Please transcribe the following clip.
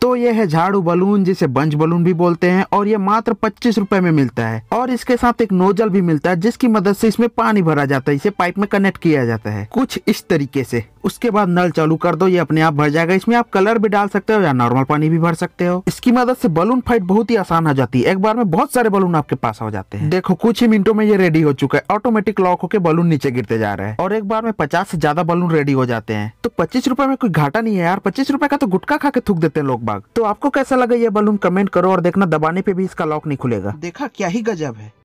तो ये है झाड़ू बलून जिसे बंज बलून भी बोलते हैं और ये मात्र पच्चीस रूपए में मिलता है और इसके साथ एक नोजल भी मिलता है जिसकी मदद से इसमें पानी भरा जाता है इसे पाइप में कनेक्ट किया जाता है कुछ इस तरीके से उसके बाद नल चालू कर दो ये अपने आप भर जाएगा इसमें आप कलर भी डाल सकते हो या नॉर्मल पानी भी भर सकते हो इसकी मदद से बलून फाइट बहुत ही आसान हो जाती है एक बार में बहुत सारे बलून आपके पास हो जाते हैं देखो कुछ ही मिनटों में ये रेडी हो चुका है ऑटोमेटिक लॉक होकर बलून नीचे गिरते जा रहे हैं और एक बार में पचास से ज्यादा बलून रेडी हो जाते हैं तो पच्चीस रुपए में कोई घाटा नहीं है यार पच्चीस रुपए का तो गुटका खा के थूक देते हैं लोग बाग तो आपको कैसा लगा ये बलून कमेंट करो और देखना दबाने पे भी इसका लॉक नहीं खुलेगा देखा क्या ही गजब है